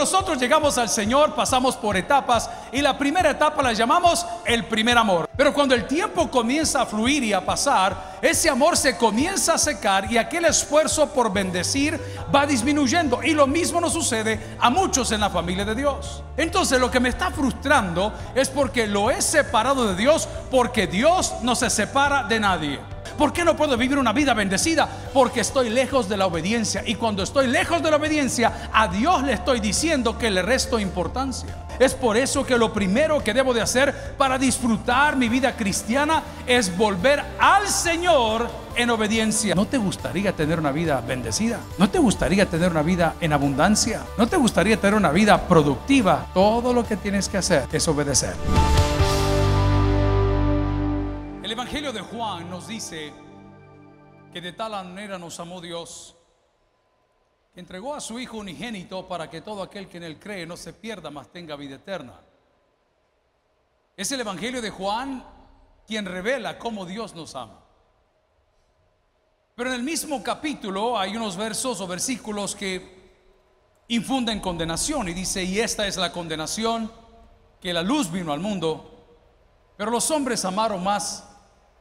nosotros llegamos al Señor pasamos por etapas y la primera etapa la llamamos el primer amor. Pero cuando el tiempo comienza a fluir y a pasar, ese amor se comienza a secar y aquel esfuerzo por bendecir va disminuyendo. Y lo mismo nos sucede a muchos en la familia de Dios. Entonces lo que me está frustrando es porque lo he separado de Dios porque Dios no se separa de nadie. ¿Por qué no puedo vivir una vida bendecida? Porque estoy lejos de la obediencia. Y cuando estoy lejos de la obediencia, a Dios le estoy diciendo que le resto importancia. Es por eso que lo primero que debo de hacer para disfrutar mi vida cristiana es volver al Señor en obediencia. ¿No te gustaría tener una vida bendecida? ¿No te gustaría tener una vida en abundancia? ¿No te gustaría tener una vida productiva? Todo lo que tienes que hacer es obedecer. El Evangelio de Juan nos dice que de tal manera nos amó Dios, que entregó a su Hijo unigénito para que todo aquel que en él cree no se pierda, mas tenga vida eterna. Es el Evangelio de Juan quien revela cómo Dios nos ama. Pero en el mismo capítulo hay unos versos o versículos que infunden condenación y dice, y esta es la condenación, que la luz vino al mundo, pero los hombres amaron más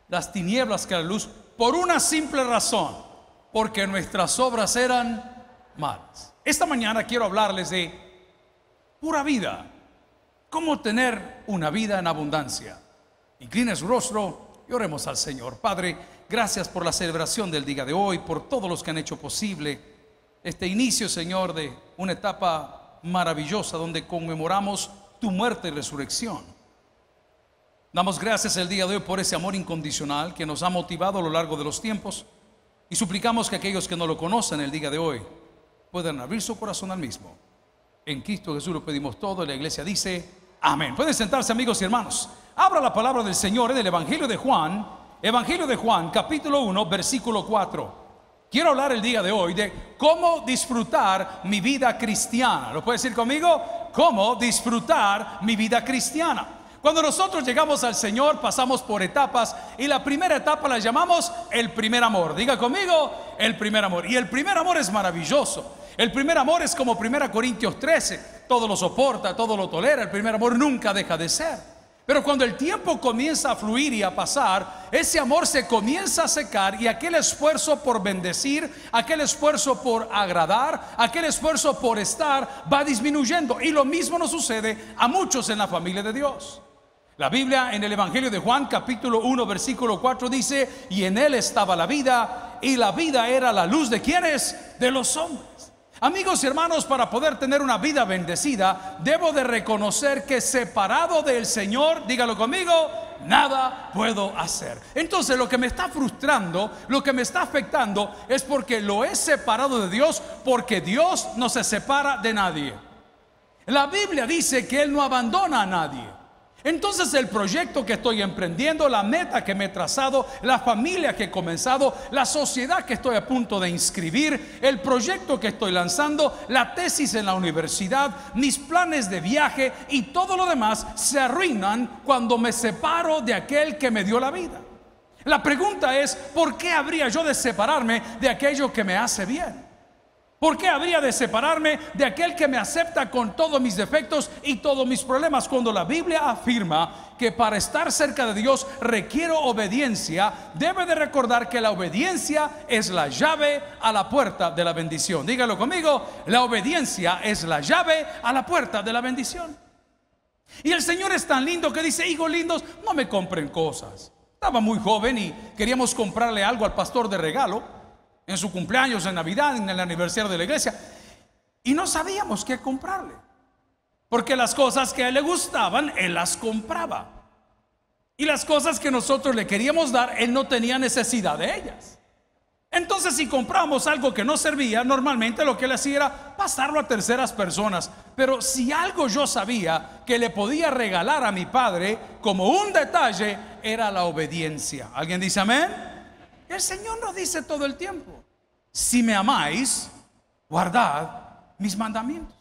las tinieblas que la luz, por una simple razón, porque nuestras obras eran malas. Esta mañana quiero hablarles de pura vida, cómo tener una vida en abundancia. inclines su rostro y oremos al Señor. Padre, gracias por la celebración del día de hoy, por todos los que han hecho posible este inicio, Señor, de una etapa maravillosa donde conmemoramos tu muerte y resurrección. Damos gracias el día de hoy por ese amor incondicional que nos ha motivado a lo largo de los tiempos y suplicamos que aquellos que no lo conocen el día de hoy puedan abrir su corazón al mismo. En Cristo Jesús lo pedimos todo y la iglesia dice, amén. Pueden sentarse amigos y hermanos. Abra la palabra del Señor en el Evangelio de Juan, Evangelio de Juan, capítulo 1, versículo 4. Quiero hablar el día de hoy de cómo disfrutar mi vida cristiana. ¿Lo puede decir conmigo? ¿Cómo disfrutar mi vida cristiana? Cuando nosotros llegamos al Señor pasamos por etapas y la primera etapa la llamamos el primer amor. Diga conmigo, el primer amor. Y el primer amor es maravilloso. El primer amor es como 1 Corintios 13. Todo lo soporta, todo lo tolera. El primer amor nunca deja de ser. Pero cuando el tiempo comienza a fluir y a pasar, ese amor se comienza a secar y aquel esfuerzo por bendecir, aquel esfuerzo por agradar, aquel esfuerzo por estar va disminuyendo. Y lo mismo nos sucede a muchos en la familia de Dios. La Biblia en el Evangelio de Juan capítulo 1 versículo 4 dice, y en él estaba la vida, y la vida era la luz de quienes? De los hombres. Amigos y hermanos, para poder tener una vida bendecida, debo de reconocer que separado del Señor, dígalo conmigo, nada puedo hacer. Entonces lo que me está frustrando, lo que me está afectando, es porque lo he separado de Dios, porque Dios no se separa de nadie. La Biblia dice que Él no abandona a nadie. Entonces el proyecto que estoy emprendiendo, la meta que me he trazado, la familia que he comenzado, la sociedad que estoy a punto de inscribir, el proyecto que estoy lanzando, la tesis en la universidad, mis planes de viaje y todo lo demás se arruinan cuando me separo de aquel que me dio la vida. La pregunta es, ¿por qué habría yo de separarme de aquello que me hace bien? ¿Por qué habría de separarme de aquel que me acepta con todos mis defectos y todos mis problemas? Cuando la Biblia afirma que para estar cerca de Dios requiero obediencia, debe de recordar que la obediencia es la llave a la puerta de la bendición. Dígalo conmigo, la obediencia es la llave a la puerta de la bendición. Y el Señor es tan lindo que dice, hijos lindos, no me compren cosas. Estaba muy joven y queríamos comprarle algo al pastor de regalo en su cumpleaños, en Navidad, en el aniversario de la iglesia. Y no sabíamos qué comprarle. Porque las cosas que a él le gustaban, él las compraba. Y las cosas que nosotros le queríamos dar, él no tenía necesidad de ellas. Entonces, si compramos algo que no servía, normalmente lo que él hacía era pasarlo a terceras personas. Pero si algo yo sabía que le podía regalar a mi padre como un detalle, era la obediencia. ¿Alguien dice amén? El Señor nos dice todo el tiempo si me amáis, guardad mis mandamientos.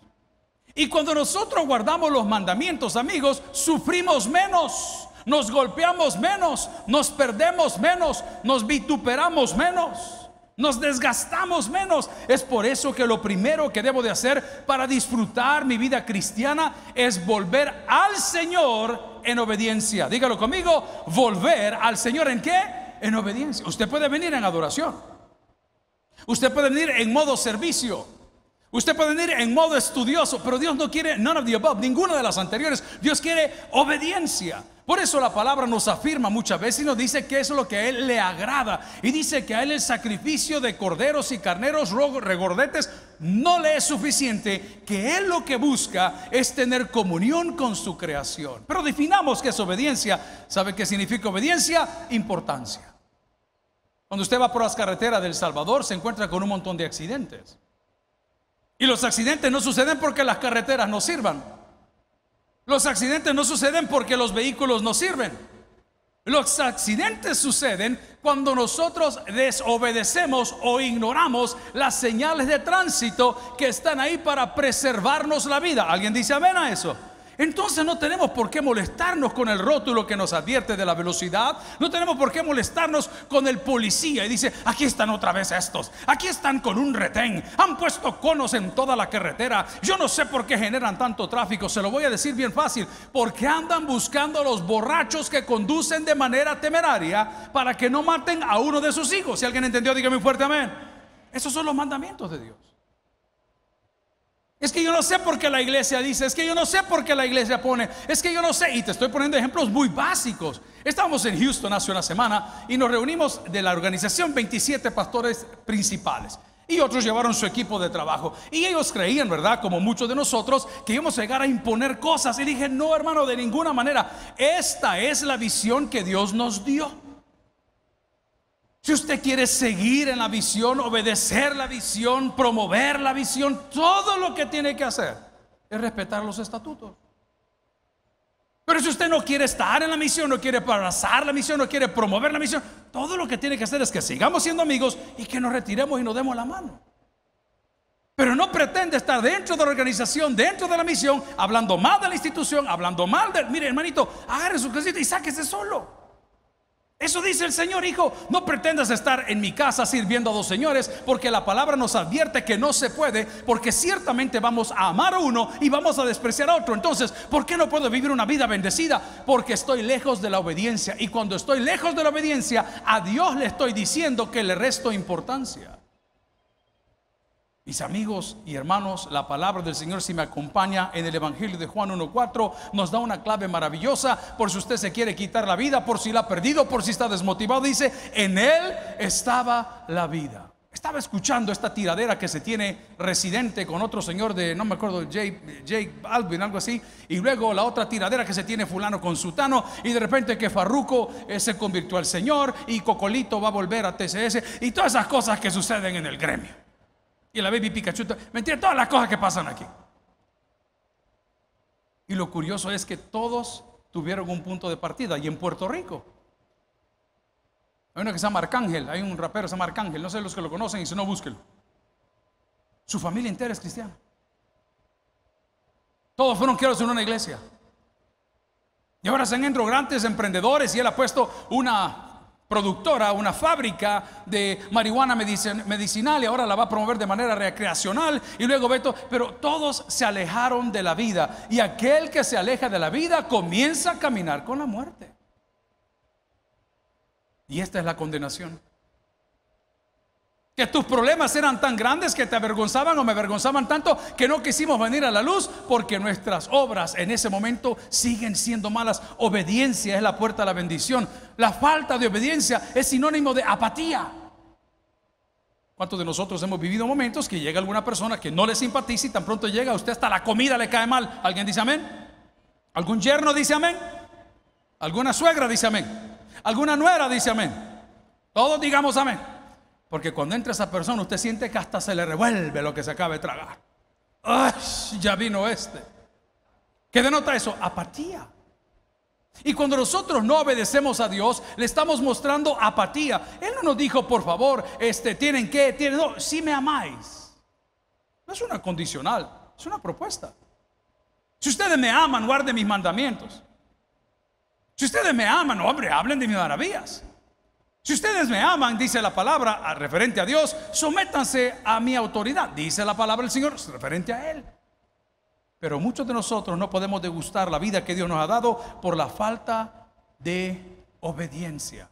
Y cuando nosotros guardamos los mandamientos, amigos, sufrimos menos, nos golpeamos menos, nos perdemos menos, nos vituperamos menos, nos desgastamos menos. Es por eso que lo primero que debo de hacer para disfrutar mi vida cristiana es volver al Señor en obediencia. Dígalo conmigo, volver al Señor en qué? En obediencia. Usted puede venir en adoración. Usted puede venir en modo servicio. Usted puede venir en modo estudioso, pero Dios no quiere none of the above, ninguna de las anteriores. Dios quiere obediencia. Por eso la palabra nos afirma muchas veces y nos dice que es lo que a Él le agrada. Y dice que a Él el sacrificio de corderos y carneros regordetes no le es suficiente, que Él lo que busca es tener comunión con su creación. Pero definamos qué es obediencia. ¿Sabe qué significa obediencia? Importancia. Cuando usted va por las carreteras del Salvador se encuentra con un montón de accidentes. Y los accidentes no suceden porque las carreteras no sirvan. Los accidentes no suceden porque los vehículos no sirven. Los accidentes suceden cuando nosotros desobedecemos o ignoramos las señales de tránsito que están ahí para preservarnos la vida. ¿Alguien dice amén a eso? Entonces no tenemos por qué molestarnos con el rótulo que nos advierte de la velocidad, no tenemos por qué molestarnos con el policía y dice, aquí están otra vez estos, aquí están con un retén, han puesto conos en toda la carretera, yo no sé por qué generan tanto tráfico, se lo voy a decir bien fácil, porque andan buscando a los borrachos que conducen de manera temeraria para que no maten a uno de sus hijos. Si alguien entendió, dígame fuerte amén. Esos son los mandamientos de Dios. Es que yo no sé por qué la iglesia dice, es que yo no sé por qué la iglesia pone, es que yo no sé, y te estoy poniendo ejemplos muy básicos. Estábamos en Houston hace una semana y nos reunimos de la organización 27 pastores principales. Y otros llevaron su equipo de trabajo. Y ellos creían, ¿verdad? Como muchos de nosotros, que íbamos a llegar a imponer cosas. Y dije, no, hermano, de ninguna manera. Esta es la visión que Dios nos dio. Si usted quiere seguir en la visión, obedecer la visión, promover la visión, todo lo que tiene que hacer es respetar los estatutos. Pero si usted no quiere estar en la misión, no quiere abrazar la misión, no quiere promover la misión, todo lo que tiene que hacer es que sigamos siendo amigos y que nos retiremos y nos demos la mano. Pero no pretende estar dentro de la organización, dentro de la misión, hablando mal de la institución, hablando mal de... Mire, hermanito, agarre su casita y sáquese solo. Eso dice el Señor, hijo. No pretendas estar en mi casa sirviendo a dos señores, porque la palabra nos advierte que no se puede, porque ciertamente vamos a amar a uno y vamos a despreciar a otro. Entonces, ¿por qué no puedo vivir una vida bendecida? Porque estoy lejos de la obediencia. Y cuando estoy lejos de la obediencia, a Dios le estoy diciendo que le resto importancia. Mis amigos y hermanos, la palabra del Señor si me acompaña en el Evangelio de Juan 1.4 nos da una clave maravillosa por si usted se quiere quitar la vida, por si la ha perdido, por si está desmotivado. Dice, en Él estaba la vida. Estaba escuchando esta tiradera que se tiene residente con otro señor de, no me acuerdo, Jake, Alvin, algo así, y luego la otra tiradera que se tiene fulano con sutano, y de repente que Farruco eh, se convirtió al Señor, y Cocolito va a volver a TCS, y todas esas cosas que suceden en el gremio y la baby Pikachu. Mentira, todas las cosas que pasan aquí. Y lo curioso es que todos tuvieron un punto de partida. Y en Puerto Rico, hay uno que se llama Arcángel, hay un rapero que se llama Arcángel, no sé los que lo conocen y si no, búsquenlo. Su familia entera es cristiana. Todos fueron criados en una iglesia. Y ahora se han grandes emprendedores y él ha puesto una productora, una fábrica de marihuana medicinal y ahora la va a promover de manera recreacional y luego veto Pero todos se alejaron de la vida y aquel que se aleja de la vida comienza a caminar con la muerte. Y esta es la condenación. Que tus problemas eran tan grandes que te avergonzaban o me avergonzaban tanto que no quisimos venir a la luz porque nuestras obras en ese momento siguen siendo malas. Obediencia es la puerta a la bendición. La falta de obediencia es sinónimo de apatía. ¿Cuántos de nosotros hemos vivido momentos que llega alguna persona que no le simpatiza y tan pronto llega a usted hasta la comida le cae mal? ¿Alguien dice amén? ¿Algún yerno dice amén? ¿Alguna suegra dice amén? ¿Alguna nuera dice amén? Todos digamos amén. Porque cuando entra esa persona, usted siente que hasta se le revuelve lo que se acaba de tragar. ¡Ay! Ya vino este. ¿Qué denota eso? Apatía. Y cuando nosotros no obedecemos a Dios, le estamos mostrando apatía. Él no nos dijo, por favor, este, tienen que, tienen, no, si me amáis. No es una condicional, es una propuesta. Si ustedes me aman, guarden mis mandamientos. Si ustedes me aman, hombre, hablen de mis maravillas. Si ustedes me aman, dice la palabra referente a Dios, sométanse a mi autoridad, dice la palabra del Señor referente a Él. Pero muchos de nosotros no podemos degustar la vida que Dios nos ha dado por la falta de obediencia.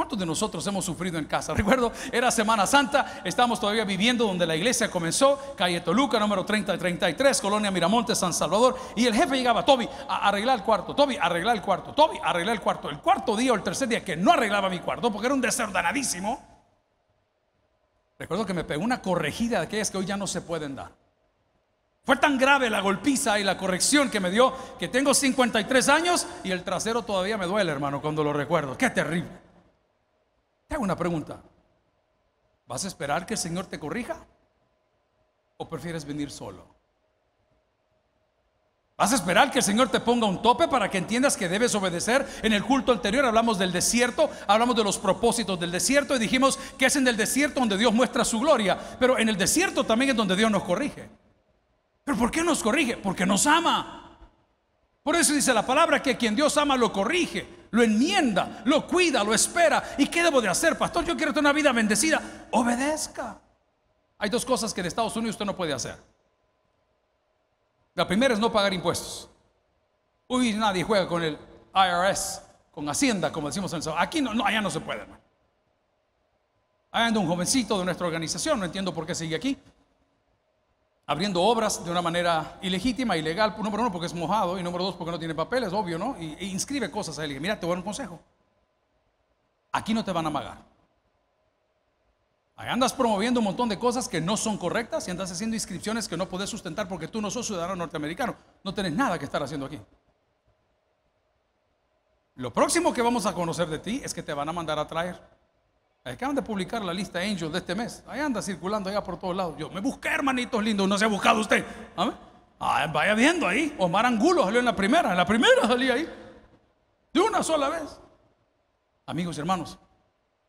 ¿Cuántos de nosotros hemos sufrido en casa? Recuerdo, era Semana Santa, estamos todavía viviendo donde la iglesia comenzó, calle Toluca, número 30 y 33 Colonia Miramonte, San Salvador, y el jefe llegaba, Toby, a arreglar el cuarto, Toby, arreglar el cuarto, Toby, arreglar el cuarto. El cuarto día o el tercer día que no arreglaba mi cuarto, porque era un desordenadísimo, recuerdo que me pegó una corregida de aquellas que hoy ya no se pueden dar. Fue tan grave la golpiza y la corrección que me dio que tengo 53 años y el trasero todavía me duele, hermano, cuando lo recuerdo. Qué terrible. Te hago una pregunta. ¿Vas a esperar que el Señor te corrija? ¿O prefieres venir solo? ¿Vas a esperar que el Señor te ponga un tope para que entiendas que debes obedecer? En el culto anterior hablamos del desierto, hablamos de los propósitos del desierto y dijimos que es en el desierto donde Dios muestra su gloria, pero en el desierto también es donde Dios nos corrige. ¿Pero por qué nos corrige? Porque nos ama. Por eso dice la palabra que quien Dios ama lo corrige, lo enmienda, lo cuida, lo espera. ¿Y qué debo de hacer, pastor? Yo quiero tener una vida bendecida. Obedezca. Hay dos cosas que en Estados Unidos usted no puede hacer. La primera es no pagar impuestos. Uy, nadie juega con el IRS, con Hacienda, como decimos en el Aquí no, allá no se puede. Hay un jovencito de nuestra organización, no entiendo por qué sigue aquí, abriendo obras de una manera ilegítima, ilegal, número uno porque es mojado y número dos porque no tiene papeles, obvio, ¿no? Y, e inscribe cosas a él. mira, te voy a dar un consejo. Aquí no te van a magar. Ahí andas promoviendo un montón de cosas que no son correctas y andas haciendo inscripciones que no puedes sustentar porque tú no sos ciudadano norteamericano. No tienes nada que estar haciendo aquí. Lo próximo que vamos a conocer de ti es que te van a mandar a traer. Acaban de publicar la lista Angel de este mes. Ahí anda circulando allá por todos lados. Yo me busqué, hermanitos lindos. No se ha buscado usted. Ah, vaya viendo ahí. Omar Angulo salió en la primera. En la primera salía ahí. De una sola vez. Amigos y hermanos,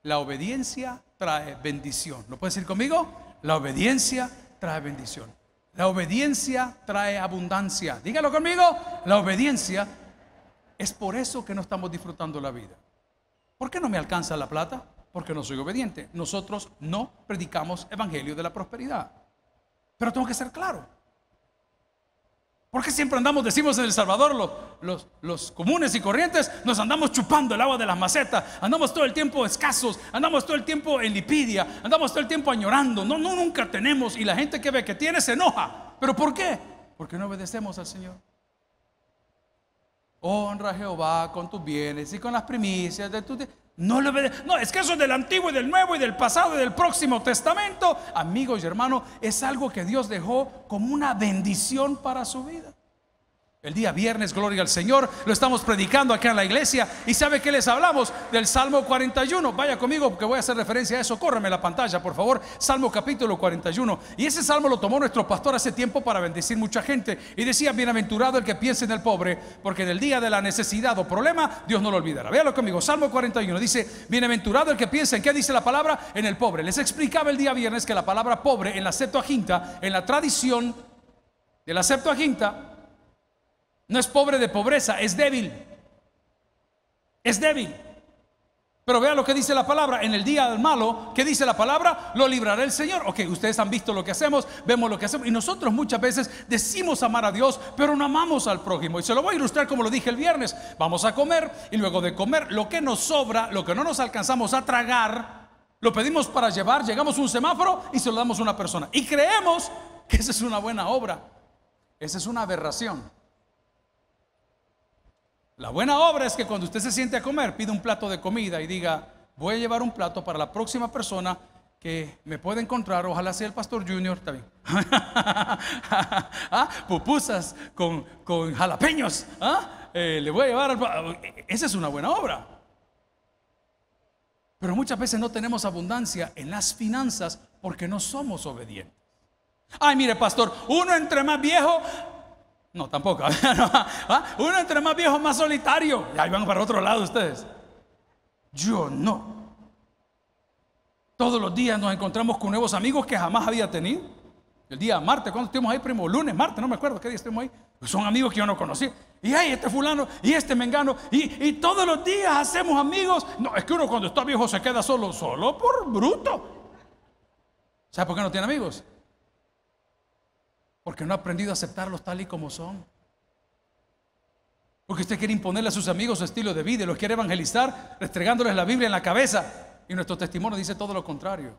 la obediencia trae bendición. ¿Lo puedes decir conmigo? La obediencia trae bendición. La obediencia trae abundancia. Dígalo conmigo. La obediencia es por eso que no estamos disfrutando la vida. ¿Por qué no me alcanza la plata? porque no soy obediente. Nosotros no predicamos evangelio de la prosperidad. Pero tengo que ser claro. Porque siempre andamos, decimos en El Salvador, los, comunes y corrientes, nos andamos chupando el agua de las macetas, andamos todo el tiempo escasos, andamos todo el tiempo en lipidia, andamos todo el tiempo añorando, no, no, nunca tenemos y la gente que ve que tiene se enoja. ¿Pero por qué? Porque no obedecemos al Señor. Honra a Jehová con tus bienes y con las primicias de tus... No, no, es que eso es del Antiguo y del Nuevo y del pasado y del próximo testamento. Amigos y hermanos, es algo que Dios dejó como una bendición para su vida. El día viernes, gloria al Señor, lo estamos predicando acá en la iglesia. ¿Y sabe que les hablamos? Del Salmo 41. Vaya conmigo porque voy a hacer referencia a eso. Córreme la pantalla, por favor. Salmo capítulo 41. Y ese salmo lo tomó nuestro pastor hace tiempo para bendecir mucha gente. Y decía, bienaventurado el que piense en el pobre, porque en el día de la necesidad o problema, Dios no lo olvidará. Véalo conmigo. Salmo 41 dice, bienaventurado el que piense en qué dice la palabra, en el pobre. Les explicaba el día viernes que la palabra pobre en la Septuaginta, en la tradición de la Septuaginta, no es pobre de pobreza, es débil. Es débil. Pero vea lo que dice la palabra. En el día del malo, ¿qué dice la palabra? Lo librará el Señor. Ok, ustedes han visto lo que hacemos, vemos lo que hacemos. Y nosotros muchas veces decimos amar a Dios, pero no amamos al prójimo. Y se lo voy a ilustrar como lo dije el viernes. Vamos a comer y luego de comer, lo que nos sobra, lo que no nos alcanzamos a tragar, lo pedimos para llevar, llegamos a un semáforo y se lo damos a una persona. Y creemos que esa es una buena obra. Esa es una aberración. La buena obra es que cuando usted se siente a comer, Pide un plato de comida y diga, voy a llevar un plato para la próxima persona que me pueda encontrar, ojalá sea el pastor Junior también. ¿Ah? Pupusas con, con jalapeños. ¿Ah? Eh, le voy a llevar Esa es una buena obra. Pero muchas veces no tenemos abundancia en las finanzas porque no somos obedientes. Ay, mire, pastor, uno entre más viejo no, tampoco. Ah, uno entre más viejo, más solitario. Y ahí van para otro lado ustedes. Yo no. Todos los días nos encontramos con nuevos amigos que jamás había tenido. El día martes, ¿cuándo estuvimos ahí, primo? Lunes, martes, no me acuerdo qué día estuvimos ahí. Pues son amigos que yo no conocí. Y ahí este fulano, y este mengano, y, y todos los días hacemos amigos. No, es que uno cuando está viejo se queda solo, solo por bruto. ¿Sabes por qué no tiene amigos? Porque no ha aprendido a aceptarlos tal y como son. Porque usted quiere imponerle a sus amigos su estilo de vida y los quiere evangelizar restregándoles la Biblia en la cabeza. Y nuestro testimonio dice todo lo contrario.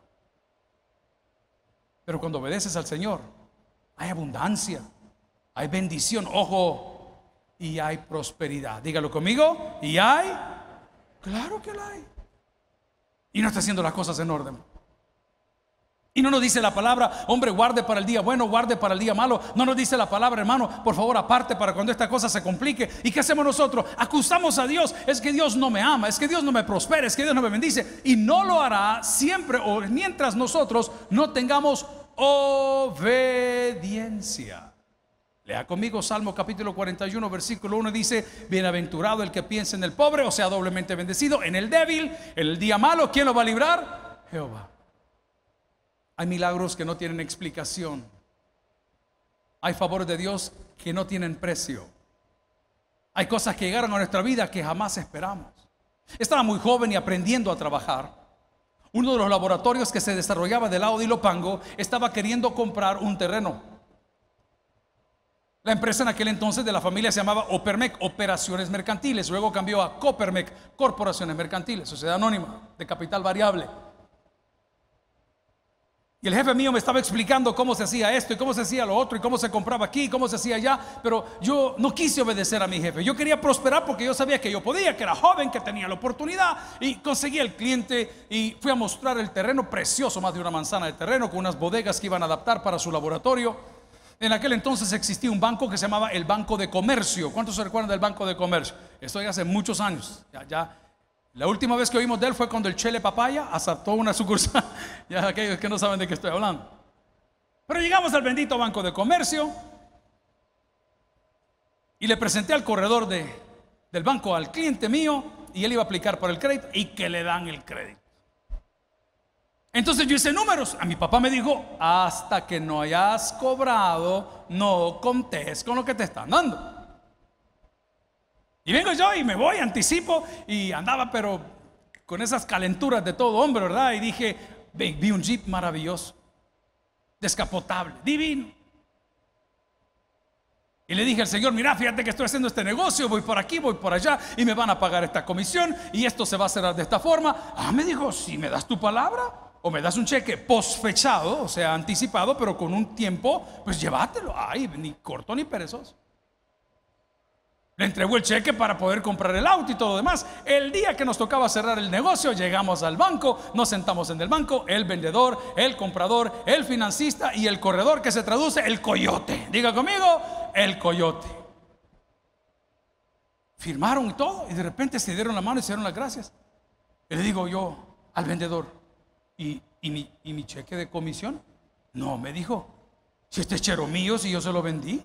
Pero cuando obedeces al Señor, hay abundancia, hay bendición, ojo, y hay prosperidad. Dígalo conmigo, y hay, claro que la hay. Y no está haciendo las cosas en orden. Y no nos dice la palabra, hombre, guarde para el día bueno, guarde para el día malo. No nos dice la palabra, hermano, por favor, aparte para cuando esta cosa se complique. ¿Y qué hacemos nosotros? Acusamos a Dios, es que Dios no me ama, es que Dios no me prospera, es que Dios no me bendice. Y no lo hará siempre o mientras nosotros no tengamos obediencia. Lea conmigo Salmo capítulo 41, versículo 1 dice, bienaventurado el que piensa en el pobre, o sea, doblemente bendecido, en el débil, en el día malo, ¿quién lo va a librar? Jehová. Hay milagros que no tienen explicación. Hay favores de Dios que no tienen precio. Hay cosas que llegaron a nuestra vida que jamás esperamos. Estaba muy joven y aprendiendo a trabajar. Uno de los laboratorios que se desarrollaba del lado de Ilopango estaba queriendo comprar un terreno. La empresa en aquel entonces de la familia se llamaba Opermec, Operaciones Mercantiles. Luego cambió a Copermec, Corporaciones Mercantiles, Sociedad Anónima de Capital Variable. Y el jefe mío me estaba explicando cómo se hacía esto y cómo se hacía lo otro y cómo se compraba aquí y cómo se hacía allá. Pero yo no quise obedecer a mi jefe. Yo quería prosperar porque yo sabía que yo podía, que era joven, que tenía la oportunidad. Y conseguí el cliente y fui a mostrar el terreno precioso, más de una manzana de terreno, con unas bodegas que iban a adaptar para su laboratorio. En aquel entonces existía un banco que se llamaba el Banco de Comercio. ¿Cuántos se recuerdan del Banco de Comercio? Esto ya hace muchos años. Ya, ya la última vez que oímos de él fue cuando el Chele Papaya asaltó una sucursal. ya aquellos que no saben de qué estoy hablando. Pero llegamos al bendito Banco de Comercio y le presenté al corredor de, del banco al cliente mío y él iba a aplicar por el crédito y que le dan el crédito. Entonces yo hice números. A mi papá me dijo, hasta que no hayas cobrado, no contes con lo que te están dando. Y vengo yo y me voy, anticipo, y andaba pero con esas calenturas de todo hombre, ¿verdad? Y dije, vi un jeep maravilloso, descapotable, divino. Y le dije al Señor, mira, fíjate que estoy haciendo este negocio, voy por aquí, voy por allá, y me van a pagar esta comisión, y esto se va a cerrar de esta forma. Ah, me dijo, si me das tu palabra, o me das un cheque posfechado, o sea, anticipado, pero con un tiempo, pues llévatelo. Ay, ni corto ni perezoso. Le entregó el cheque para poder comprar el auto y todo lo demás. El día que nos tocaba cerrar el negocio, llegamos al banco, nos sentamos en el banco, el vendedor, el comprador, el financista y el corredor que se traduce el coyote. Diga conmigo, el coyote. Firmaron y todo y de repente se dieron la mano y se dieron las gracias. le digo yo al vendedor, ¿y, mi, cheque de comisión? No, me dijo, si este es chero mío, si yo se lo vendí.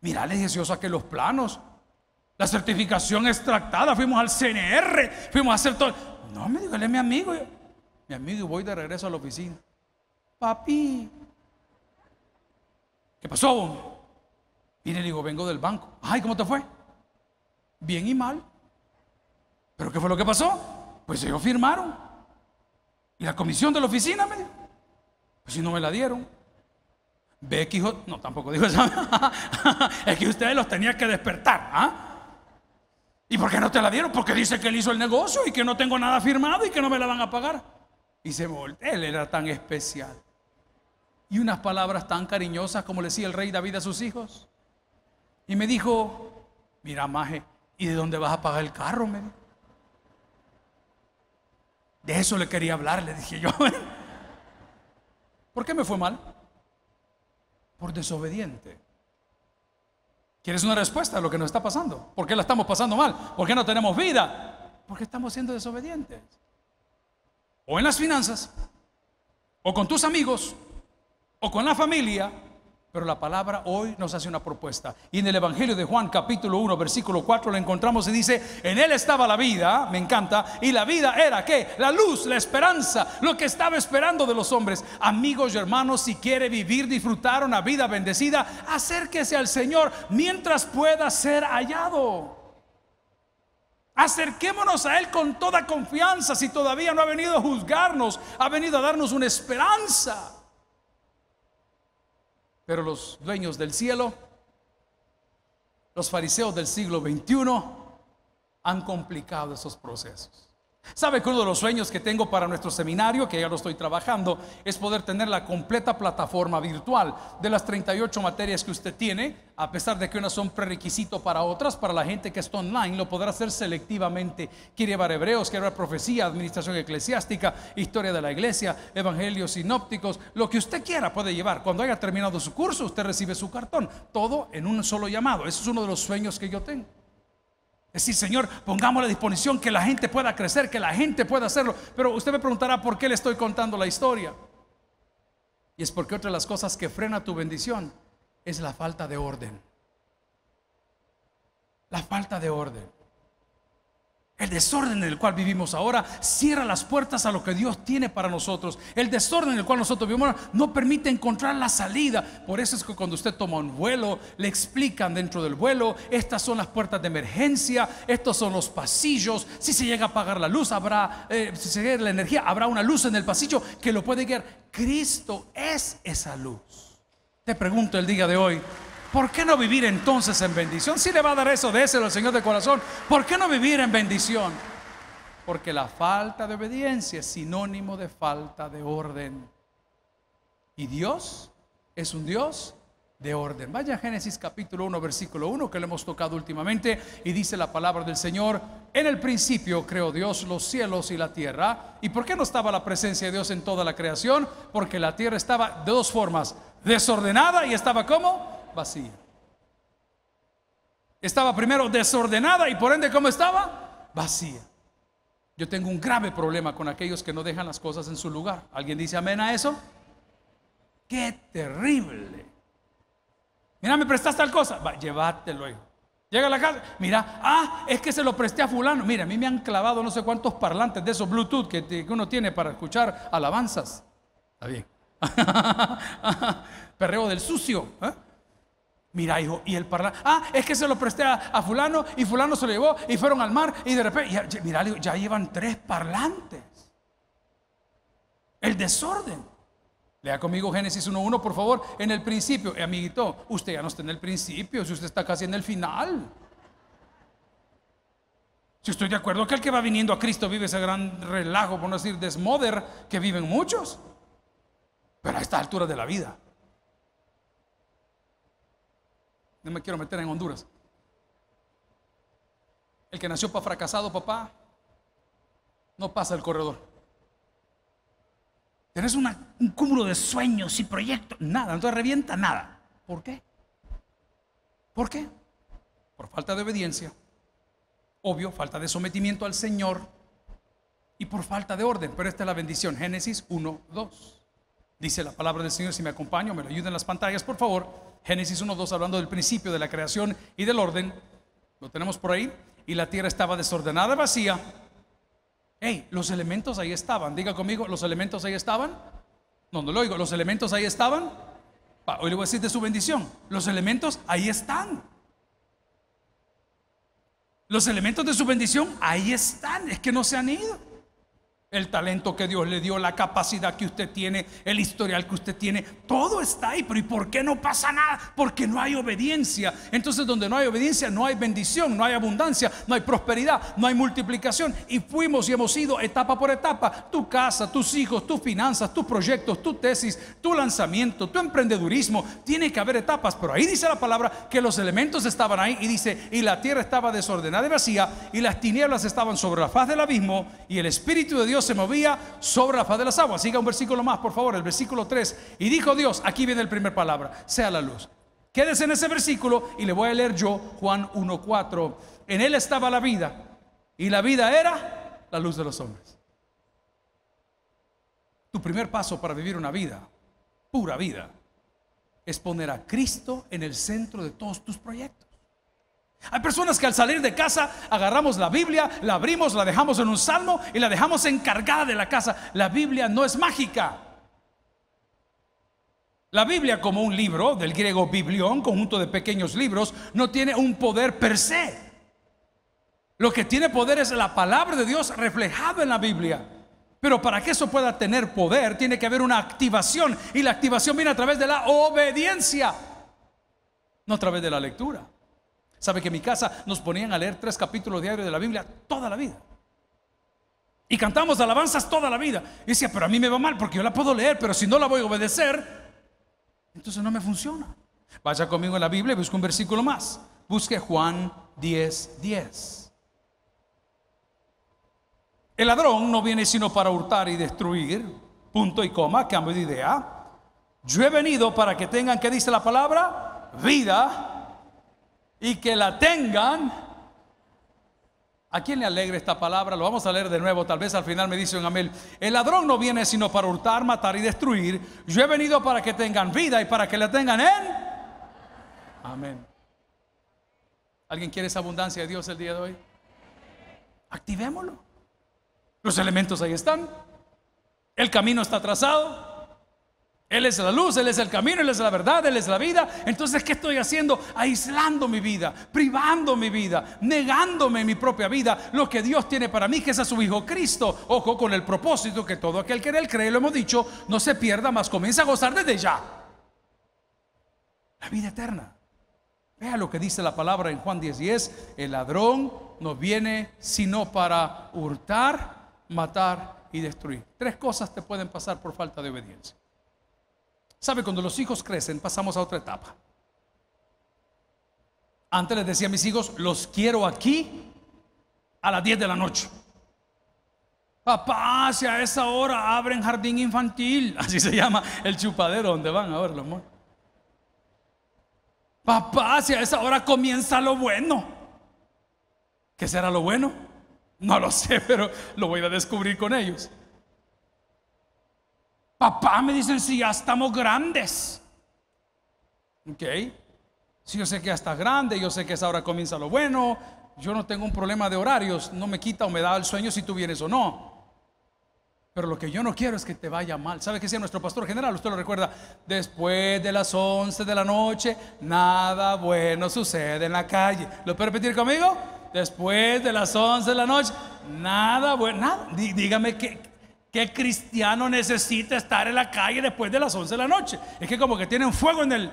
Mira, le dije, yo saqué los planos. La certificación extractada, fuimos al CNR, fuimos a hacer todo. No, me dijo, él es mi amigo. mi amigo, y voy de regreso a la oficina. Papi, ¿qué pasó? Y digo, vengo del banco. Ay, ¿cómo te fue? Bien y mal. ¿Pero qué fue lo que pasó? Pues ellos firmaron. Y la comisión de la oficina me dijo, pues si no me la dieron. Ve que hijo, no, tampoco dijo eso. es que ustedes los tenían que despertar. ¿ah? ¿Y por qué no te la dieron? Porque dice que él hizo el negocio y que no tengo nada firmado y que no me la van a pagar. Y se voltea, él era tan especial. Y unas palabras tan cariñosas como le decía el rey David a sus hijos. Y me dijo, mira, Maje, ¿y de dónde vas a pagar el carro? Me De eso le quería hablar, le dije yo. ¿Por qué me fue mal? Por desobediente. ¿Quieres una respuesta a lo que nos está pasando? ¿Por qué la estamos pasando mal? ¿Por qué no tenemos vida? Porque estamos siendo desobedientes. O en las finanzas, o con tus amigos, o con la familia, pero la palabra hoy nos hace una propuesta. Y en el Evangelio de Juan capítulo 1, versículo 4 lo encontramos y dice, en él estaba la vida, me encanta, y la vida era que La luz, la esperanza, lo que estaba esperando de los hombres. Amigos y hermanos, si quiere vivir, disfrutar una vida bendecida, acérquese al Señor mientras pueda ser hallado. Acerquémonos a Él con toda confianza si todavía no ha venido a juzgarnos, ha venido a darnos una esperanza. Pero los dueños del cielo, los fariseos del siglo XXI, han complicado esos procesos. ¿Sabe que uno de los sueños que tengo para nuestro seminario, que ya lo estoy trabajando, es poder tener la completa plataforma virtual de las 38 materias que usted tiene, a pesar de que unas son prerequisito para otras, para la gente que está online, lo podrá hacer selectivamente. Quiere llevar hebreos, quiere llevar profecía, administración eclesiástica, historia de la iglesia, evangelios sinópticos, lo que usted quiera puede llevar. Cuando haya terminado su curso, usted recibe su cartón, todo en un solo llamado. Ese es uno de los sueños que yo tengo. Es decir, Señor, pongamos la disposición que la gente pueda crecer, que la gente pueda hacerlo. Pero usted me preguntará por qué le estoy contando la historia. Y es porque otra de las cosas que frena tu bendición es la falta de orden. La falta de orden. El desorden en el cual vivimos ahora cierra las puertas a lo que Dios tiene para nosotros. El desorden en el cual nosotros vivimos ahora no permite encontrar la salida. Por eso es que cuando usted toma un vuelo, le explican dentro del vuelo, estas son las puertas de emergencia, estos son los pasillos. Si se llega a apagar la luz, habrá, eh, si se llega la energía, habrá una luz en el pasillo que lo puede guiar. Cristo es esa luz. Te pregunto el día de hoy, ¿Por qué no vivir entonces en bendición? Si le va a dar eso, déselo al Señor de corazón. ¿Por qué no vivir en bendición? Porque la falta de obediencia es sinónimo de falta de orden. Y Dios es un Dios de orden. Vaya a Génesis capítulo 1, versículo 1, que le hemos tocado últimamente, y dice la palabra del Señor, en el principio creó Dios los cielos y la tierra. ¿Y por qué no estaba la presencia de Dios en toda la creación? Porque la tierra estaba de dos formas, desordenada y estaba como vacía. Estaba primero desordenada y por ende, ¿cómo estaba? Vacía. Yo tengo un grave problema con aquellos que no dejan las cosas en su lugar. ¿Alguien dice amén a eso? ¡Qué terrible! Mira, me prestaste tal cosa. Va, llévatelo, Llega a la casa, mira, ah, es que se lo presté a fulano. Mira, a mí me han clavado no sé cuántos parlantes de esos Bluetooth que, que uno tiene para escuchar alabanzas. Está bien. Perreo del sucio. ¿eh? Mira, hijo, y el parlante. Ah, es que se lo presté a, fulano y fulano se lo llevó y fueron al mar y de repente, ya, mira, ya llevan tres parlantes. El desorden. Lea conmigo Génesis 1.1, por favor, en el principio. y eh, amiguito, usted ya no está en el principio, si usted está casi en el final. Si estoy de acuerdo que el que va viniendo a Cristo vive ese gran relajo, por no decir desmoder, que viven muchos. Pero a esta altura de la vida. No me quiero meter en Honduras. El que nació para fracasado, papá, no pasa el corredor. Tienes un cúmulo de sueños y proyectos, nada, no te revienta nada. ¿Por qué? ¿Por qué? Por falta de obediencia, obvio, falta de sometimiento al Señor y por falta de orden. Pero esta es la bendición, Génesis 1, 2. Dice la palabra del Señor, si me acompaño, me lo ayuden en las pantallas, por favor. Génesis 1.2, hablando del principio de la creación y del orden. Lo tenemos por ahí. Y la tierra estaba desordenada, vacía. Hey, los elementos ahí estaban. Diga conmigo, los elementos ahí estaban. No, no lo oigo. Los elementos ahí estaban. Hoy le voy a decir de su bendición. Los elementos ahí están. Los elementos de su bendición ahí están. Es que no se han ido el talento que Dios le dio, la capacidad que usted tiene, el historial que usted tiene, todo está ahí, pero ¿y por qué no pasa nada? Porque no hay obediencia. Entonces donde no hay obediencia no hay bendición, no hay abundancia, no hay prosperidad, no hay multiplicación. Y fuimos y hemos ido etapa por etapa, tu casa, tus hijos, tus finanzas, tus proyectos, tu tesis, tu lanzamiento, tu emprendedurismo, tiene que haber etapas, pero ahí dice la palabra que los elementos estaban ahí y dice, y la tierra estaba desordenada y vacía, y las tinieblas estaban sobre la faz del abismo, y el Espíritu de Dios se movía sobre la faz de las aguas. Siga un versículo más, por favor, el versículo 3. Y dijo Dios, aquí viene el primer palabra, sea la luz. Quédese en ese versículo y le voy a leer yo Juan 1.4. En él estaba la vida y la vida era la luz de los hombres. Tu primer paso para vivir una vida, pura vida, es poner a Cristo en el centro de todos tus proyectos. Hay personas que al salir de casa agarramos la Biblia, la abrimos, la dejamos en un salmo y la dejamos encargada de la casa. La Biblia no es mágica. La Biblia como un libro, del griego biblión, conjunto de pequeños libros, no tiene un poder per se. Lo que tiene poder es la palabra de Dios reflejada en la Biblia. Pero para que eso pueda tener poder, tiene que haber una activación. Y la activación viene a través de la obediencia, no a través de la lectura. Sabe que en mi casa nos ponían a leer tres capítulos diarios de la Biblia toda la vida. Y cantamos alabanzas toda la vida. Y decía, pero a mí me va mal porque yo la puedo leer, pero si no la voy a obedecer, entonces no me funciona. Vaya conmigo en la Biblia y busque un versículo más. Busque Juan 10, 10. El ladrón no viene sino para hurtar y destruir, punto y coma, cambio de idea. Yo he venido para que tengan, que dice la palabra? Vida y que la tengan. ¿A quién le alegra esta palabra? Lo vamos a leer de nuevo, tal vez al final me dice un amén. El ladrón no viene sino para hurtar, matar y destruir. Yo he venido para que tengan vida y para que la tengan en. Amén. ¿Alguien quiere esa abundancia de Dios el día de hoy? Activémoslo. Los elementos ahí están. El camino está trazado. Él es la luz, Él es el camino, Él es la verdad, Él es la vida. Entonces, ¿qué estoy haciendo? Aislando mi vida, privando mi vida, negándome mi propia vida, lo que Dios tiene para mí, que es a su Hijo Cristo. Ojo con el propósito que todo aquel que en Él cree, lo hemos dicho, no se pierda, más comienza a gozar desde ya. La vida eterna. Vea lo que dice la palabra en Juan 10:10. el ladrón no viene sino para hurtar, matar y destruir. Tres cosas te pueden pasar por falta de obediencia. ¿Sabe? Cuando los hijos crecen, pasamos a otra etapa. Antes les decía a mis hijos, los quiero aquí a las 10 de la noche. Papá, si a esa hora abren jardín infantil, así se llama el chupadero donde van a verlo, amor. Papá, si a esa hora comienza lo bueno. ¿Qué será lo bueno? No lo sé, pero lo voy a descubrir con ellos. Papá, me dicen, si ya estamos grandes. Ok. Si yo sé que ya está grande, yo sé que esa ahora comienza lo bueno, yo no tengo un problema de horarios, no me quita o me da el sueño si tú vienes o no. Pero lo que yo no quiero es que te vaya mal. ¿Sabe qué decía nuestro pastor general? Usted lo recuerda. Después de las 11 de la noche, nada bueno sucede en la calle. ¿Lo puede repetir conmigo? Después de las 11 de la noche, nada bueno. Nada. Dígame que ¿Qué cristiano necesita estar en la calle después de las 11 de la noche? Es que como que tienen fuego en el...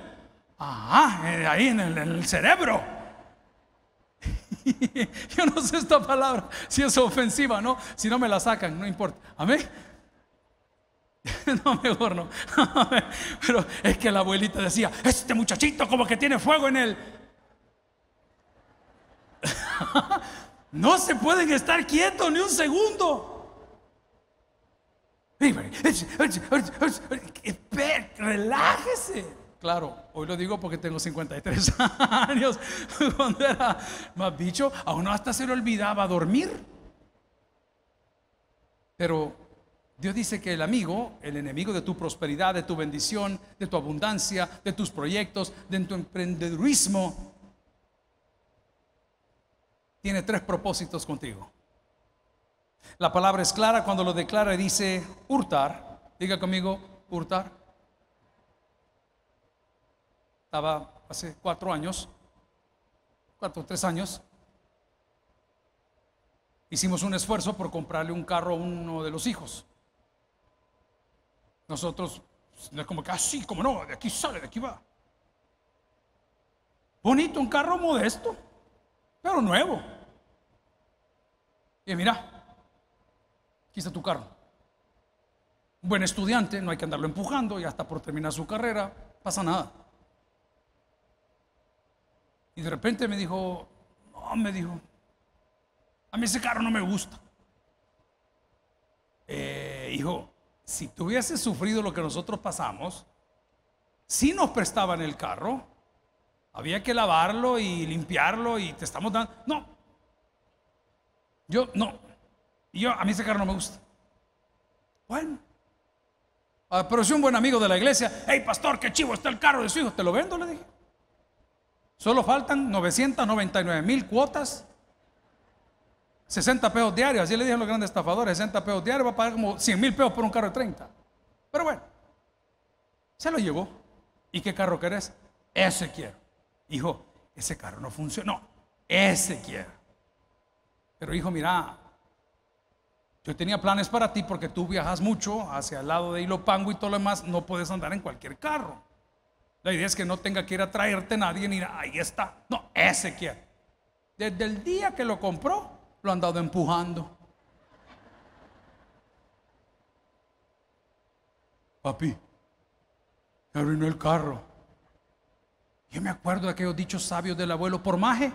Ah, eh, ahí en el, cerebro. Yo no sé esta palabra, si es ofensiva, ¿no? Si no me la sacan, no importa. Amén. No, mejor no. Pero es que la abuelita decía, este muchachito como que tiene fuego en él. No se pueden estar quietos ni un segundo relájese. Claro, hoy lo digo porque tengo 53 años. Cuando era más bicho, a uno hasta se le olvidaba dormir. Pero Dios dice que el amigo, el enemigo de tu prosperidad, de tu bendición, de tu abundancia, de tus proyectos, de tu emprendedurismo, tiene tres propósitos contigo. La palabra es clara cuando lo declara, Y dice hurtar. Diga conmigo, hurtar. Estaba hace cuatro años, cuatro, o tres años. Hicimos un esfuerzo por comprarle un carro a uno de los hijos. Nosotros, es pues, como que así, ah, como no, de aquí sale, de aquí va. Bonito, un carro modesto, pero nuevo. Y mira, Aquí tu carro. Un buen estudiante, no hay que andarlo empujando, Y hasta por terminar su carrera, pasa nada. Y de repente me dijo, no, me dijo, a mí ese carro no me gusta. Eh, hijo, si tú hubieses sufrido lo que nosotros pasamos, si nos prestaban el carro, había que lavarlo y limpiarlo y te estamos dando... No, yo no, y yo, a mí ese carro no me gusta. Bueno. Ah, pero si un buen amigo de la iglesia, hey pastor, qué chivo está el carro de su hijo, te lo vendo, le dije. Solo faltan 999 mil cuotas, 60 pesos diarios, así le dije a los grandes estafadores, 60 pesos diarios, va a pagar como 100 mil pesos por un carro de 30. Pero bueno, se lo llevó. ¿Y qué carro querés? Ese quiero. Hijo, ese carro no funcionó. Ese quiero. Pero hijo, mira, yo tenía planes para ti porque tú viajas mucho hacia el lado de Ilopango y todo lo demás, no puedes andar en cualquier carro. La idea es que no tenga que ir a traerte nadie ni ahí está. No, ese Desde el día que lo compró, lo han dado empujando. Papi, me arruinó el carro. Yo me acuerdo de aquellos dichos sabios del abuelo por maje.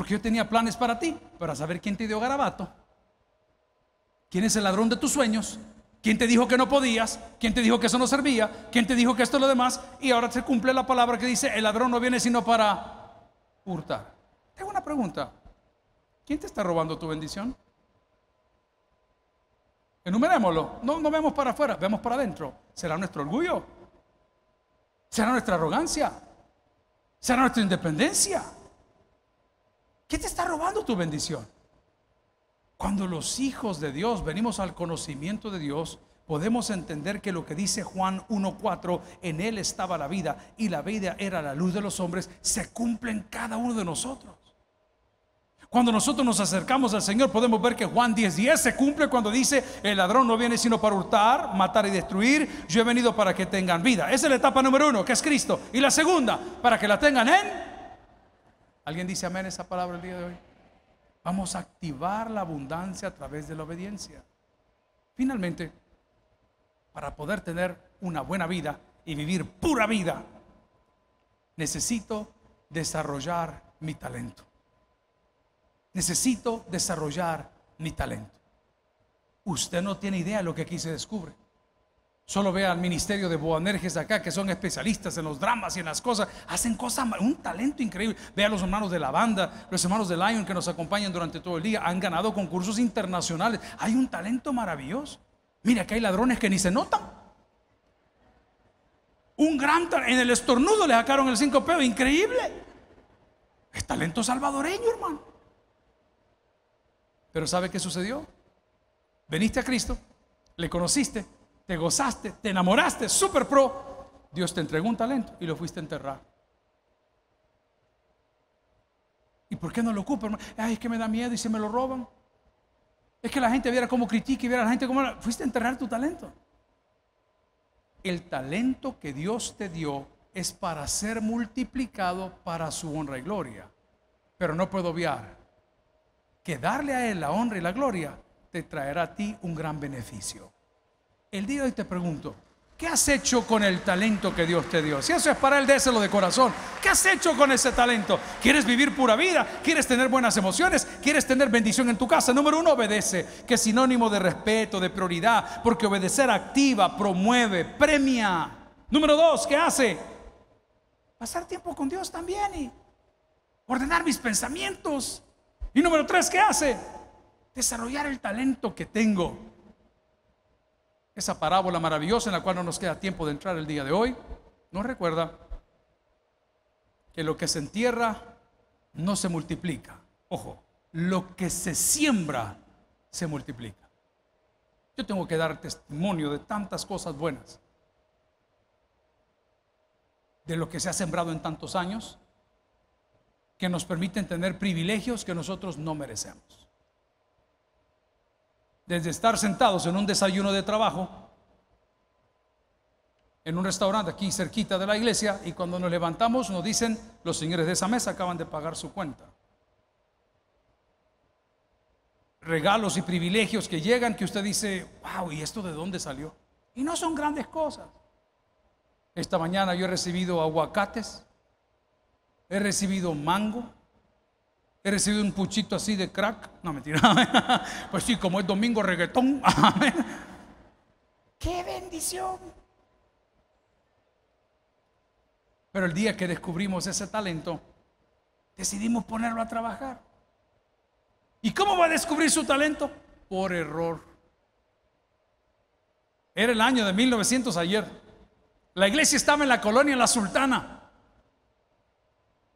Porque yo tenía planes para ti, para saber quién te dio garabato, quién es el ladrón de tus sueños, quién te dijo que no podías, quién te dijo que eso no servía, quién te dijo que esto es lo demás, y ahora se cumple la palabra que dice, el ladrón no viene sino para hurtar. Tengo una pregunta, ¿quién te está robando tu bendición? Enumerémoslo, no, no vemos para afuera, vemos para adentro. ¿Será nuestro orgullo? ¿Será nuestra arrogancia? ¿Será nuestra independencia? ¿Qué te está robando tu bendición? Cuando los hijos de Dios venimos al conocimiento de Dios, podemos entender que lo que dice Juan 1.4, en Él estaba la vida y la vida era la luz de los hombres, se cumple en cada uno de nosotros. Cuando nosotros nos acercamos al Señor, podemos ver que Juan 10:10 se cumple cuando dice, el ladrón no viene sino para hurtar, matar y destruir, yo he venido para que tengan vida. Esa es la etapa número uno, que es Cristo. Y la segunda, para que la tengan en ¿Alguien dice amén esa palabra el día de hoy? Vamos a activar la abundancia a través de la obediencia. Finalmente, para poder tener una buena vida y vivir pura vida, necesito desarrollar mi talento. Necesito desarrollar mi talento. Usted no tiene idea de lo que aquí se descubre. Solo vea al ministerio de Boanerges acá, que son especialistas en los dramas y en las cosas. Hacen cosas, un talento increíble. Vea a los hermanos de la banda, los hermanos de Lion que nos acompañan durante todo el día. Han ganado concursos internacionales. Hay un talento maravilloso. Mira que hay ladrones que ni se notan. Un gran en el estornudo le sacaron el 5 pedos Increíble. Es talento salvadoreño, hermano. Pero ¿sabe qué sucedió? Veniste a Cristo, le conociste, te gozaste, te enamoraste, super pro, Dios te entregó un talento y lo fuiste a enterrar. ¿Y por qué no lo ocupa, Ay, es que me da miedo y se me lo roban. Es que la gente viera cómo critica y viera a la gente cómo... Fuiste a enterrar tu talento. El talento que Dios te dio es para ser multiplicado para su honra y gloria. Pero no puedo obviar que darle a Él la honra y la gloria te traerá a ti un gran beneficio. El día de hoy te pregunto, ¿qué has hecho con el talento que Dios te dio? Si eso es para Él, déselo de corazón. ¿Qué has hecho con ese talento? ¿Quieres vivir pura vida? ¿Quieres tener buenas emociones? ¿Quieres tener bendición en tu casa? Número uno, obedece, que es sinónimo de respeto, de prioridad, porque obedecer activa, promueve, premia. Número dos, ¿qué hace? Pasar tiempo con Dios también y ordenar mis pensamientos. Y número tres, ¿qué hace? Desarrollar el talento que tengo esa parábola maravillosa en la cual no nos queda tiempo de entrar el día de hoy, nos recuerda que lo que se entierra no se multiplica. Ojo, lo que se siembra se multiplica. Yo tengo que dar testimonio de tantas cosas buenas, de lo que se ha sembrado en tantos años, que nos permiten tener privilegios que nosotros no merecemos desde estar sentados en un desayuno de trabajo, en un restaurante aquí cerquita de la iglesia, y cuando nos levantamos nos dicen, los señores de esa mesa acaban de pagar su cuenta. Regalos y privilegios que llegan que usted dice, wow, ¿y esto de dónde salió? Y no son grandes cosas. Esta mañana yo he recibido aguacates, he recibido mango, He recibido un puchito así de crack. No, mentira. Pues sí, como es domingo reggaetón. ¡Qué bendición! Pero el día que descubrimos ese talento, decidimos ponerlo a trabajar. ¿Y cómo va a descubrir su talento? Por error. Era el año de 1900 ayer. La iglesia estaba en la colonia La Sultana.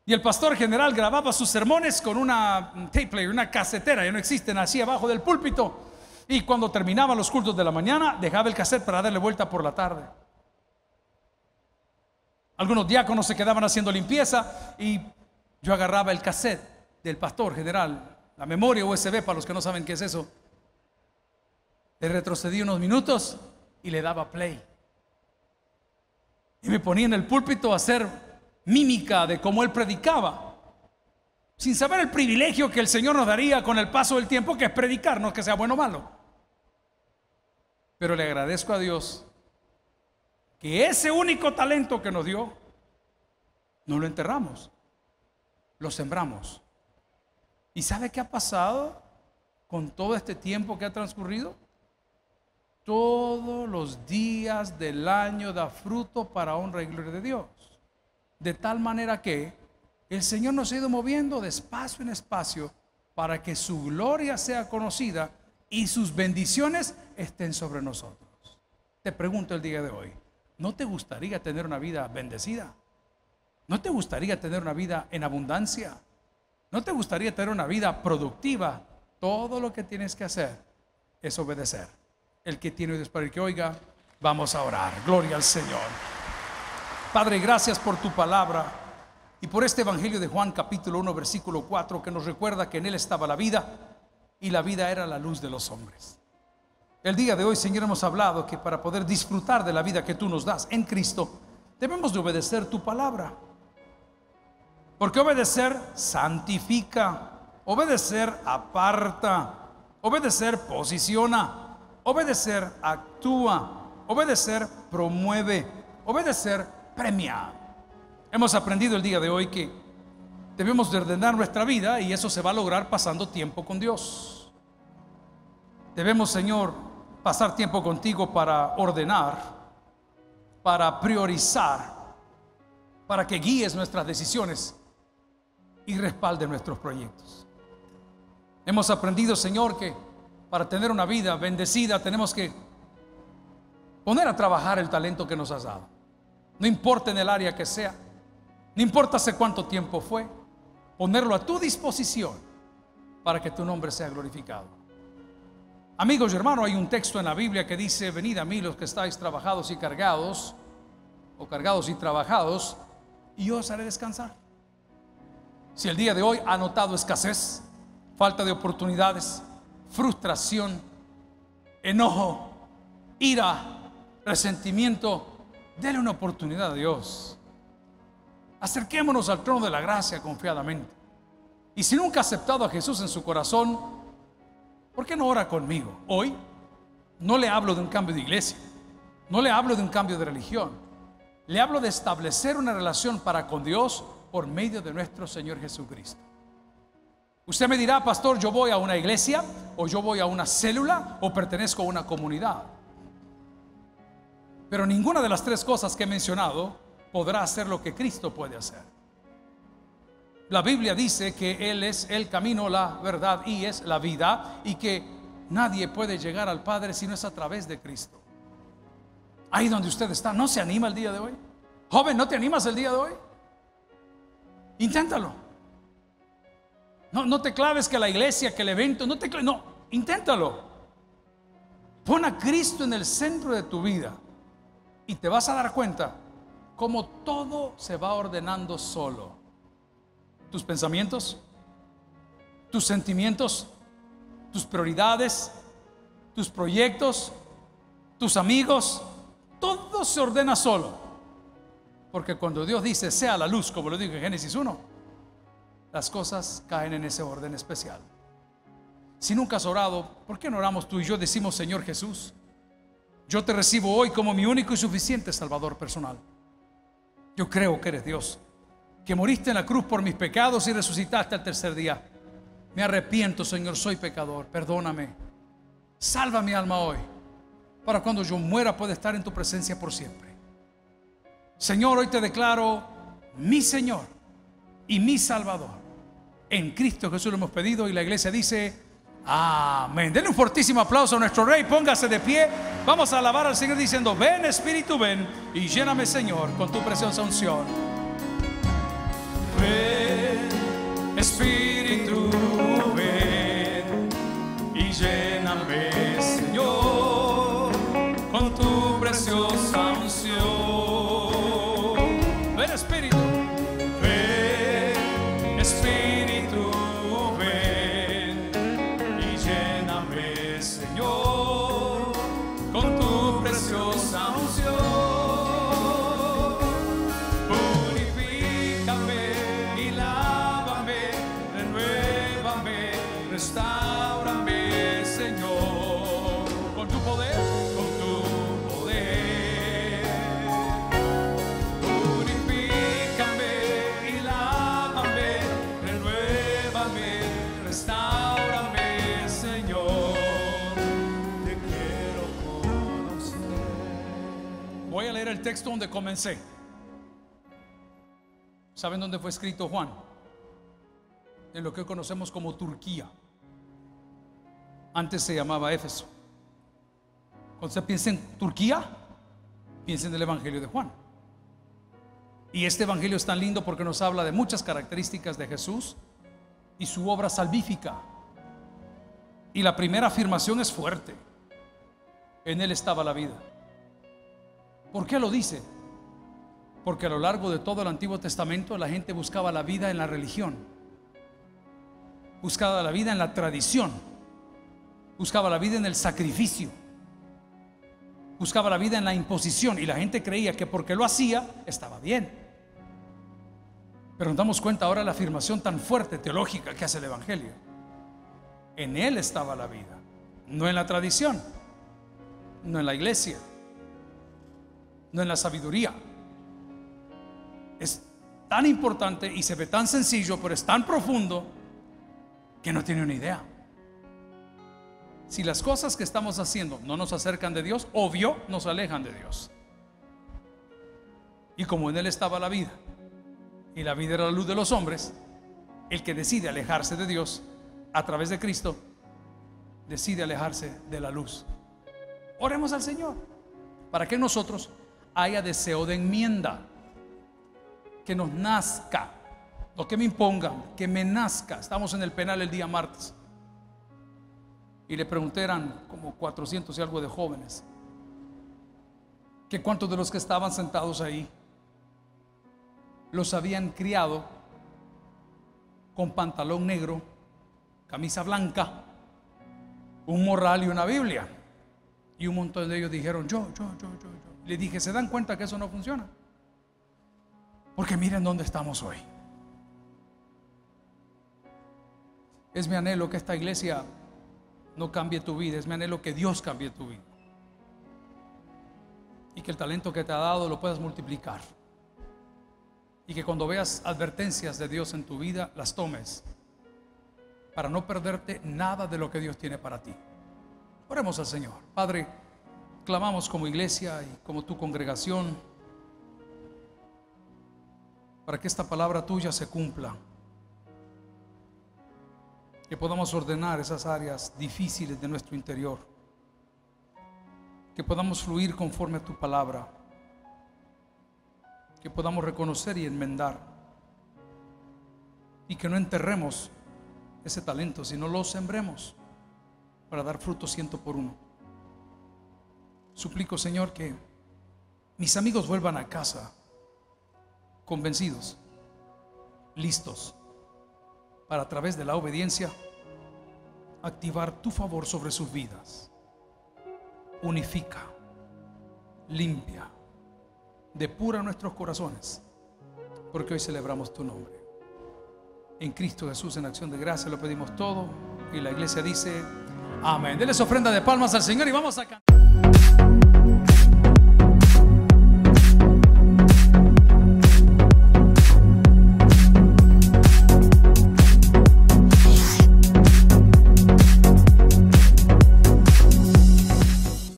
Y el pastor general grababa sus sermones con una tape player, una casetera, ya no existen, así abajo del púlpito. Y cuando terminaba los cultos de la mañana, dejaba el cassette para darle vuelta por la tarde. Algunos diáconos se quedaban haciendo limpieza y yo agarraba el cassette del pastor general, la memoria USB para los que no saben qué es eso. Le retrocedí unos minutos y le daba play. Y me ponía en el púlpito a hacer mímica de cómo él predicaba, sin saber el privilegio que el Señor nos daría con el paso del tiempo, que es predicarnos, que sea bueno o malo. Pero le agradezco a Dios que ese único talento que nos dio, no lo enterramos, lo sembramos. ¿Y sabe qué ha pasado con todo este tiempo que ha transcurrido? Todos los días del año da fruto para honra y gloria de Dios de tal manera que el Señor nos ha ido moviendo de espacio en espacio para que su gloria sea conocida y sus bendiciones estén sobre nosotros. Te pregunto el día de hoy, ¿no te gustaría tener una vida bendecida? ¿No te gustaría tener una vida en abundancia? ¿No te gustaría tener una vida productiva? Todo lo que tienes que hacer es obedecer. El que tiene oídos para el que oiga, vamos a orar. Gloria al Señor. Padre, gracias por tu palabra y por este Evangelio de Juan capítulo 1 versículo 4 que nos recuerda que en él estaba la vida y la vida era la luz de los hombres. El día de hoy, Señor, hemos hablado que para poder disfrutar de la vida que tú nos das en Cristo, debemos de obedecer tu palabra. Porque obedecer santifica, obedecer aparta, obedecer posiciona, obedecer actúa, obedecer promueve, obedecer premia. Hemos aprendido el día de hoy que debemos de ordenar nuestra vida y eso se va a lograr pasando tiempo con Dios. Debemos, Señor, pasar tiempo contigo para ordenar, para priorizar, para que guíes nuestras decisiones y respalde nuestros proyectos. Hemos aprendido, Señor, que para tener una vida bendecida tenemos que poner a trabajar el talento que nos has dado. No importa en el área que sea. No importa hace cuánto tiempo fue. Ponerlo a tu disposición para que tu nombre sea glorificado. Amigos y hermanos, hay un texto en la Biblia que dice, venid a mí los que estáis trabajados y cargados, o cargados y trabajados, y yo os haré descansar. Si el día de hoy ha notado escasez, falta de oportunidades, frustración, enojo, ira, resentimiento, Dele una oportunidad a Dios. Acerquémonos al trono de la gracia confiadamente. Y si nunca ha aceptado a Jesús en su corazón, ¿por qué no ora conmigo? Hoy no le hablo de un cambio de iglesia, no le hablo de un cambio de religión, le hablo de establecer una relación para con Dios por medio de nuestro Señor Jesucristo. Usted me dirá, pastor, yo voy a una iglesia o yo voy a una célula o pertenezco a una comunidad. Pero ninguna de las tres cosas que he mencionado podrá hacer lo que Cristo puede hacer. La Biblia dice que Él es el camino, la verdad y es la vida y que nadie puede llegar al Padre si no es a través de Cristo. Ahí donde usted está, ¿no se anima el día de hoy? Joven, ¿no te animas el día de hoy? Inténtalo. No, te claves que la iglesia, que el evento, no te claves, no, inténtalo. Pon a Cristo en el centro de tu vida. Y te vas a dar cuenta cómo todo se va ordenando solo. Tus pensamientos, tus sentimientos, tus prioridades, tus proyectos, tus amigos, todo se ordena solo. Porque cuando Dios dice sea la luz, como lo dijo en Génesis 1, las cosas caen en ese orden especial. Si nunca has orado, ¿por qué no oramos tú y yo decimos Señor Jesús? Yo te recibo hoy como mi único y suficiente Salvador personal. Yo creo que eres Dios, que moriste en la cruz por mis pecados y resucitaste al tercer día. Me arrepiento, Señor, soy pecador, perdóname. Salva mi alma hoy, para cuando yo muera pueda estar en tu presencia por siempre. Señor, hoy te declaro mi Señor y mi Salvador. En Cristo Jesús lo hemos pedido y la iglesia dice, Amén. Denle un fortísimo aplauso a nuestro Rey. Póngase de pie. Vamos a alabar al Señor diciendo, ven Espíritu, ven y lléname Señor con tu preciosa unción. Ven Espíritu. donde comencé. ¿Saben dónde fue escrito Juan? En lo que hoy conocemos como Turquía. Antes se llamaba Éfeso. Cuando se piensa en Turquía, piensa en el Evangelio de Juan. Y este Evangelio es tan lindo porque nos habla de muchas características de Jesús y su obra salvífica. Y la primera afirmación es fuerte. En Él estaba la vida. ¿Por qué lo dice? Porque a lo largo de todo el Antiguo Testamento la gente buscaba la vida en la religión, buscaba la vida en la tradición, buscaba la vida en el sacrificio, buscaba la vida en la imposición y la gente creía que porque lo hacía estaba bien. Pero nos damos cuenta ahora la afirmación tan fuerte teológica que hace el Evangelio. En Él estaba la vida, no en la tradición, no en la iglesia no en la sabiduría. Es tan importante y se ve tan sencillo, pero es tan profundo que no tiene una idea. Si las cosas que estamos haciendo no nos acercan de Dios, obvio, nos alejan de Dios. Y como en Él estaba la vida, y la vida era la luz de los hombres, el que decide alejarse de Dios a través de Cristo, decide alejarse de la luz. Oremos al Señor para que nosotros haya deseo de enmienda, que nos nazca, O que me impongan, que me nazca. Estamos en el penal el día martes. Y le pregunté, como 400 y algo de jóvenes, que cuántos de los que estaban sentados ahí los habían criado con pantalón negro, camisa blanca, un morral y una Biblia. Y un montón de ellos dijeron, yo, yo, yo, yo, le dije, ¿se dan cuenta que eso no funciona? Porque miren dónde estamos hoy. Es mi anhelo que esta iglesia no cambie tu vida, es mi anhelo que Dios cambie tu vida. Y que el talento que te ha dado lo puedas multiplicar. Y que cuando veas advertencias de Dios en tu vida, las tomes para no perderte nada de lo que Dios tiene para ti. Oremos al Señor. Padre, clamamos como iglesia y como tu congregación para que esta palabra tuya se cumpla, que podamos ordenar esas áreas difíciles de nuestro interior, que podamos fluir conforme a tu palabra, que podamos reconocer y enmendar, y que no enterremos ese talento, sino lo sembremos para dar fruto ciento por uno. Suplico, Señor, que mis amigos vuelvan a casa convencidos, listos, para a través de la obediencia activar tu favor sobre sus vidas. Unifica, limpia, depura nuestros corazones, porque hoy celebramos tu nombre. En Cristo Jesús, en acción de gracia, lo pedimos todo. Y la iglesia dice, amén. Denles ofrenda de palmas al Señor y vamos a cantar.